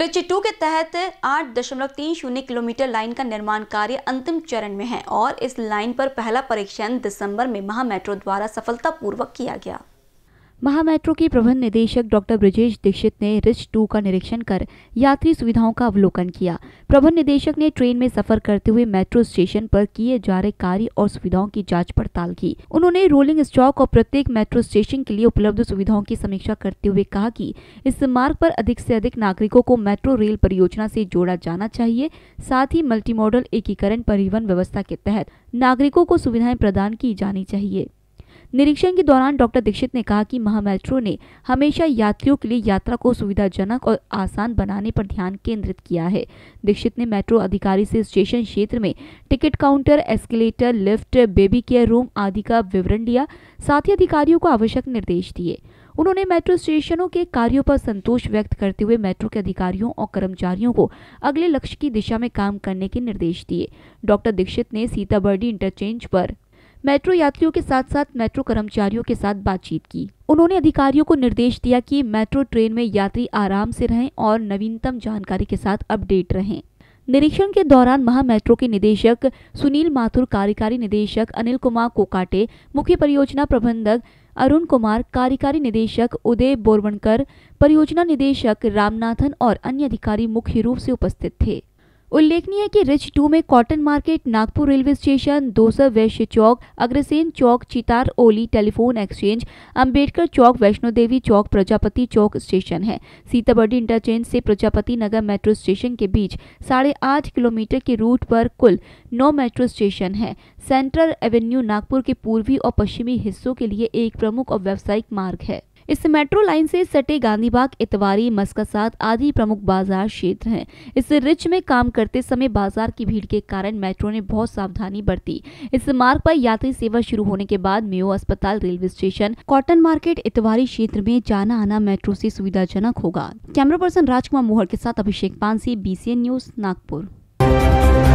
रुचि to के तहत आठ दशमलव तीन शून्य किलोमीटर लाइन का निर्माण कार्य अंतिम चरण में है और इस लाइन पर पहला परीक्षण दिसंबर में महा मेट्रो द्वारा सफलतापूर्वक किया गया महामेट्रो के प्रबंध निदेशक डॉक्टर ब्रजेश दीक्षित ने रिच टू का निरीक्षण कर यात्री सुविधाओं का अवलोकन किया प्रबंध निदेशक ने ट्रेन में सफर करते हुए मेट्रो स्टेशन पर किए जा रहे कार्य और सुविधाओं की जांच पड़ताल की उन्होंने रोलिंग स्टॉक और प्रत्येक मेट्रो स्टेशन के लिए उपलब्ध सुविधाओं की समीक्षा करते हुए कहा की इस मार्ग आरोप अधिक ऐसी अधिक नागरिकों को मेट्रो रेल परियोजना ऐसी जोड़ा जाना चाहिए साथ ही मल्टी एकीकरण परिवहन व्यवस्था के तहत नागरिकों को सुविधाएं प्रदान की जानी चाहिए निरीक्षण के दौरान डॉक्टर दीक्षित ने कहा कि महा मेट्रो ने हमेशा यात्रियों के लिए यात्रा को सुविधाजनक और आसान बनाने पर ध्यान केंद्रित किया है दीक्षित ने मेट्रो अधिकारी से स्टेशन क्षेत्र में ticket counter escalator lift baby care room आदि का विवरण लिया साथ ही अधिकारियों को आवश्यक निर्देश दिए उन्होंने मेट्रो स्टेशनों के कार्यों पर संतोष व्यक्त करते हुए मेट्रो के अधिकारियों और कर्मचारियों को अगले लक्ष्य की दिशा में काम करने के निर्देश दिए डॉक्टर दीक्षित ने सीताबर्डी इंटरचेंज पर मेट्रो यात्रियों के साथ साथ मेट्रो कर्मचारियों के साथ बातचीत की उन्होंने अधिकारियों को निर्देश दिया कि मेट्रो ट्रेन में यात्री आराम से रहें और नवीनतम जानकारी के साथ अपडेट रहें निरीक्षण के दौरान महा मेट्रो के निदेशक सुनील माथुर कार्यकारी निदेशक अनिल कुमार कोकाटे मुख्य परियोजना प्रबंधक अरुण कुमार कार्यकारी निदेशक उदय बोरवणकर परियोजना निदेशक रामनाथन और अन्य अधिकारी मुख्य रूप से उपस्थित थे उल्लेखनीय है कि रिच टू में cotton market Nagpur railway station Dosar Vaishya Chowk Agrasen Chowk Chitar Oli telephone exchange Ambedkar Chowk Vaishno Devi Chowk Prajapati Chowk station है सीताबर्डी इंटरचेंज से प्रजापति नगर मेट्रो स्टेशन के बीच साढ़े आठ किलोमीटर के रूट पर कुल नौ मेट्रो स्टेशन है सेंट्रल एवेन्यू नागपुर के पूर्वी और पश्चिमी हिस्सों के लिए एक प्रमुख और व्यावसायिक मार्ग है इस मेट्रो लाइन से सटे गांधीबाग इतवारी मस्कसात आदि प्रमुख बाजार क्षेत्र हैं इस रिच में काम करते समय बाजार की भीड़ के कारण मेट्रो ने बहुत सावधानी बरती इस मार्ग पर यात्री सेवा शुरू होने के बाद मेयो अस्पताल railway station cotton market Itwari क्षेत्र में जाना आना मेट्रो ऐसी सुविधाजनक होगा कैमरा पर्सन राजकुमार मोहर के साथ अभिषेक पानसी बी न्यूज नागपुर